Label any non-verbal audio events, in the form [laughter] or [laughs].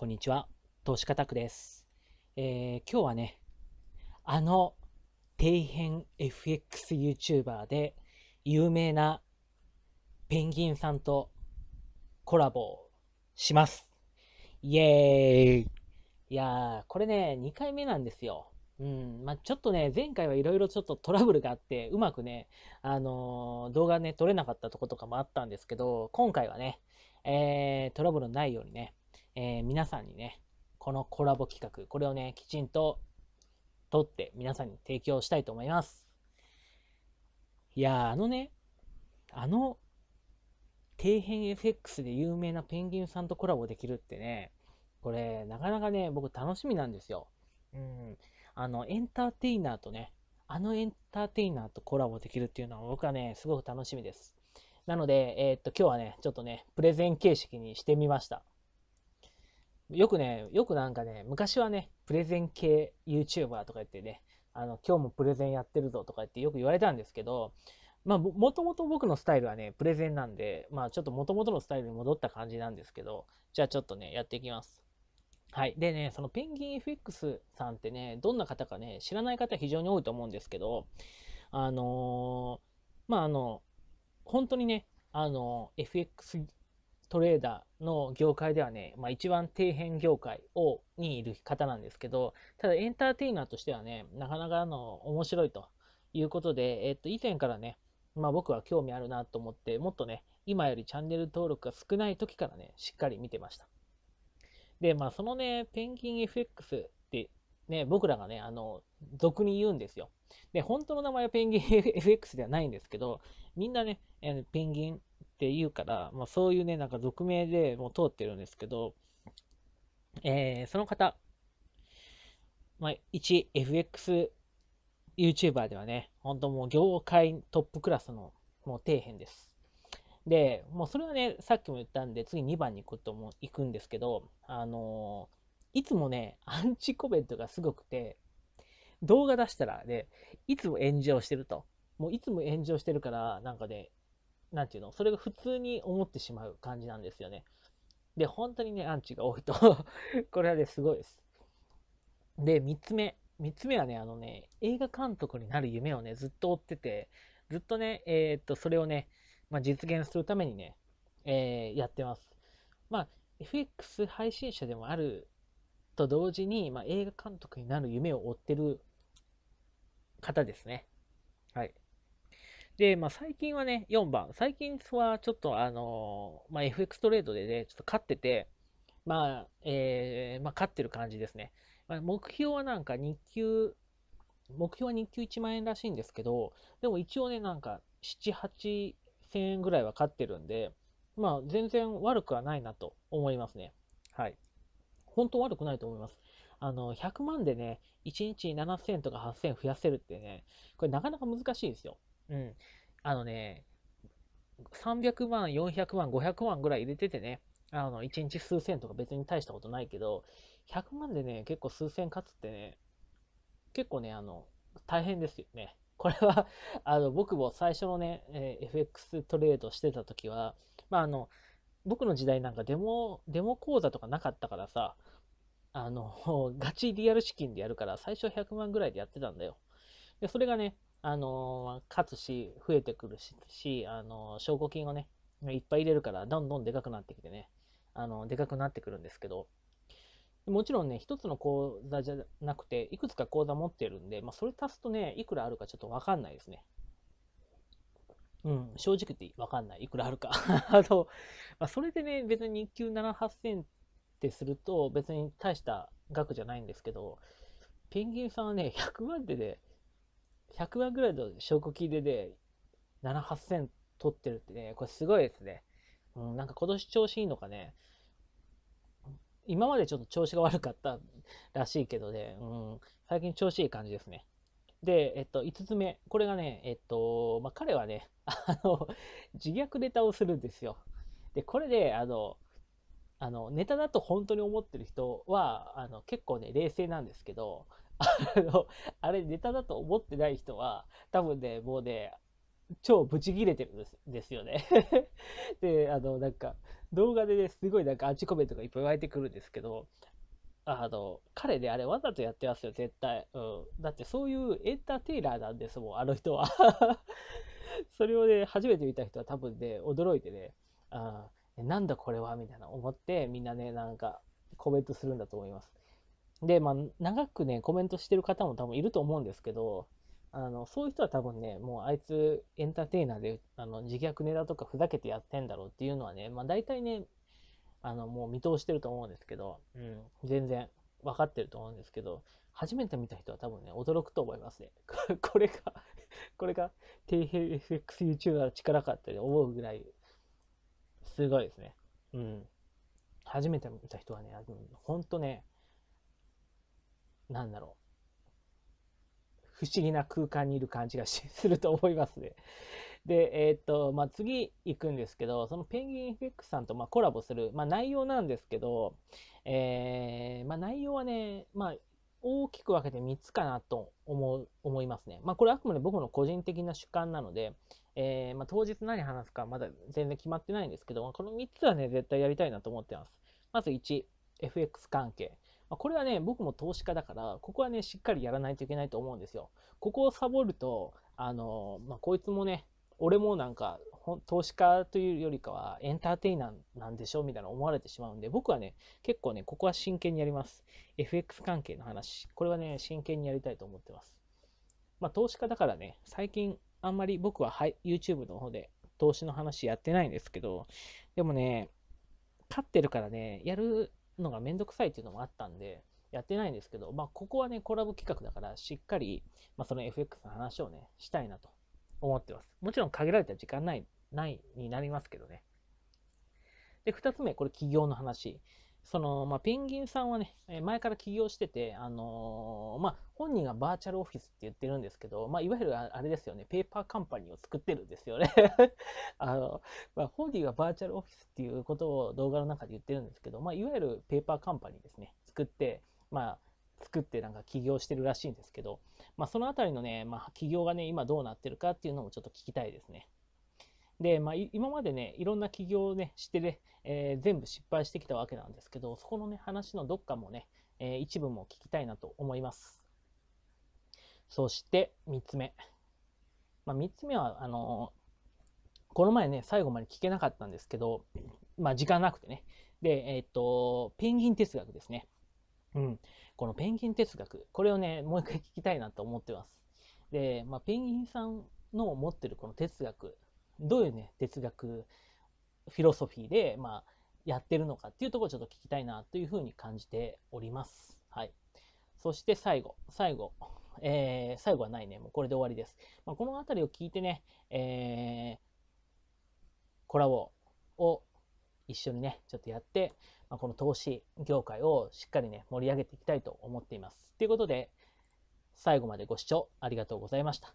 こんにちは。投資家タクです。えー、今日はね、あの底辺 FX YouTuber で有名なペンギンさんとコラボします。イエーイいやー、これね、2回目なんですよ。うん、まあ、ちょっとね、前回はいろいろちょっとトラブルがあって、うまくね、あのー、動画ね、撮れなかったとことかもあったんですけど、今回はね、えー、トラブルないようにね、えー、皆さんにね、このコラボ企画、これをね、きちんと取って皆さんに提供したいと思います。いやあのね、あの、底辺 FX で有名なペンギンさんとコラボできるってね、これ、なかなかね、僕楽しみなんですよ。うん。あの、エンターテイナーとね、あのエンターテイナーとコラボできるっていうのは僕はね、すごく楽しみです。なので、えー、っと、今日はね、ちょっとね、プレゼン形式にしてみました。よくね、よくなんかね、昔はね、プレゼン系 YouTuber とか言ってね、あの、今日もプレゼンやってるぞとか言ってよく言われたんですけど、まあ、もともと僕のスタイルはね、プレゼンなんで、まあ、ちょっともともとのスタイルに戻った感じなんですけど、じゃあちょっとね、やっていきます。はい。でね、そのペンギン FX さんってね、どんな方かね、知らない方非常に多いと思うんですけど、あのー、まあ、あの、本当にね、あの、FX トレーダーの業界ではね、まあ、一番底辺業界をにいる方なんですけど、ただエンターテイナーとしてはね、なかなかの面白いということで、えっと、以前からね、まあ、僕は興味あるなと思って、もっとね、今よりチャンネル登録が少ない時からね、しっかり見てました。で、まあ、そのね、ペンギン FX ってね、僕らがね、あの、俗に言うんですよ。で、本当の名前はペンギン FX ではないんですけど、みんなね、ペンギンって言うから、まあ、そういうね、なんか俗名でもう通ってるんですけど、えー、その方、まあ、一 FX YouTuber ではね、本当もう業界トップクラスのもう底辺です。で、もうそれはね、さっきも言ったんで、次2番に行くとも行くんですけど、あのー、いつもね、アンチコメントがすごくて、動画出したらね、いつも炎上してると。もういつも炎上してるから、なんかね、なんていうの、それが普通に思ってしまう感じなんですよね。で、本当にね、アンチが多いと [laughs] これはね、すごいです。で、三つ目。三つ目はね、あのね、映画監督になる夢をね、ずっと追ってて、ずっとね、えー、っと、それをね、まあ、実現するためにね、えー、やってます。まあ、FX 配信者でもあると同時に、まあ、映画監督になる夢を追ってる方ですね。で、まあ、最近はね、4番。最近はちょっとあのー、まあ、FX トレードでね、ちょっと勝ってて、まあ、えー、まあ、勝ってる感じですね。まあ、目標はなんか日給、目標は日給1万円らしいんですけど、でも一応ね、なんか7、8 1000円ぐらいは勝ってるんで、まあ、全然悪くはないなと思いますね。はい。本当悪くないと思います。あの、100万でね、1日7000とか8000増やせるってね、これなかなか難しいですよ。うん。あのね、300万、400万、500万ぐらい入れててね、あの、1日数千とか別に大したことないけど、100万でね、結構数千勝つってね、結構ね、あの、大変ですよね。これは [laughs] あの、僕も最初のね、えー、FX トレードしてた時は、まあ、あの、僕の時代なんかデモ、デモ講座とかなかったからさ、あの、[laughs] ガチリアル資金でやるから、最初100万ぐらいでやってたんだよ。で、それがね、あの勝つし、増えてくるし、あの証拠金をね、いっぱい入れるから、どんどんでかくなってきてね、あのでかくなってくるんですけど、もちろんね、一つの口座じゃなくて、いくつか口座持ってるんで、まあ、それ足すとね、いくらあるかちょっとわかんないですね。うん、正直言ってわかんない。いくらあるか [laughs] あと、まあ、それでね、別に1級7、8000ってすると、別に大した額じゃないんですけど、ペンギンさんはね、100万でね、100話ぐらいの証拠切れで7、8000取ってるってね、これすごいですね。うん、なんか今年調子いいのかね、今までちょっと調子が悪かったらしいけどね、うん、最近調子いい感じですね。で、えっと、5つ目。これがね、えっと、まあ、彼はね、[laughs] あの、自虐ネタをするんですよ。で、これで、あの、あのネタだと本当に思ってる人は、あの、結構ね、冷静なんですけど、あの、あれネタだと思ってない人は、多分ね、もうね、超ブチギレてるんですですよね [laughs] で、あの、なんか、動画でね、すごいなんかアンチコメントがいっぱい湧いてくるんですけど、あの、彼ね、あれわざとやってますよ、絶対。うん。だってそういうエンターテイナーなんですもん、あの人は [laughs] それをね、初めて見た人は多分ね、驚いてね、あなんだこれはみたいな思って、みんなね、なんかコメントするんだと思います。で、まあ、長くね、コメントしてる方も多分いると思うんですけど、あの、そういう人は多分ね、もうあいつエンターテイナーで、あの、自虐ネタとかふざけてやってんだろうっていうのはね、まあ大体ね、あの、もう見通してると思うんですけど、うん、全然分かってると思うんですけど、初めて見た人は多分ね、驚くと思いますね。[laughs] これがこれが底辺 FXYouTuber の力かって思うぐらい、すごいですね。うん。初めて見た人はね、ほんとね、なんだろう、不思議な空間にいる感じがすると思いますね。で、えー、っと、まあ、次行くんですけど、そのペンギン FX さんとまコラボする、まあ、内容なんですけど、えー、まあ、内容はね、まあ、大きく分けて3つかなと思う思いますね。まあ、これあくまで僕の個人的な主観なので、えー、まあ、当日何話すかまだ全然決まってないんですけど、この3つはね、絶対やりたいなと思ってます。まず1、FX 関係。まこれはね、僕も投資家だから、ここはね、しっかりやらないといけないと思うんですよ。ここをサボると、あの、まあ、こいつもね、俺もなんか、投資家というよりかは、エンターテイナーなんでしょみたいな思われてしまうんで、僕はね、結構ね、ここは真剣にやります。FX 関係の話。これはね、真剣にやりたいと思ってます。まあ、投資家だからね、最近、あんまり僕は、はい、YouTube の方で投資の話やってないんですけど、でもね、勝ってるからね、やるのがめんどくさいっていうのもあったんで、やってないんですけど、まあ、ここはね、コラボ企画だから、しっかり、まあ、その FX の話をね、したいなと思ってます。もちろん限られた時間ない、ないになりますけどね。で、2つ目、これ企業の話。その、まあ、ペンギンさんはね、前から起業してて、あのー、まあ、本人がバーチャルオフィスって言ってるんですけど、まあ、いわゆるあれですよね、ペーパーカンパニーを作ってるんですよね [laughs] あの、まあ、本人がバーチャルオフィスっていうことを動画の中で言ってるんですけど、まあ、いわゆるペーパーカンパニーですね、作って、まあ、作ってなんか起業してるらしいんですけど、まあ、そのあたりのね、まあ、起業がね、今どうなってるかっていうのもちょっと聞きたいですね。で、まあ、今までね、いろんな起業をね、してね、えー、全部失敗してきたわけなんですけど、そこのね、話のどっかもね、えー、一部も聞きたいなと思います。そして、3つ目。まあ、3つ目は、あのー、この前ね、最後まで聞けなかったんですけど、まあ、時間なくてね。で、えっと、ペンギン哲学ですね。うん。このペンギン哲学、これをね、もう一回聞きたいなと思ってます。で、まあ、ペンギンさんの持ってるこの哲学どういうね、哲学、フィロソフィーで、まあ、やってるのかっていうところをちょっと聞きたいなというふうに感じております。はい。そして最後、最後、えー、最後はないね。もうこれで終わりです。まあ、この辺りを聞いてね、えー、コラボを一緒にね、ちょっとやって、まあ、この投資業界をしっかりね、盛り上げていきたいと思っています。ということで、最後までご視聴ありがとうございました。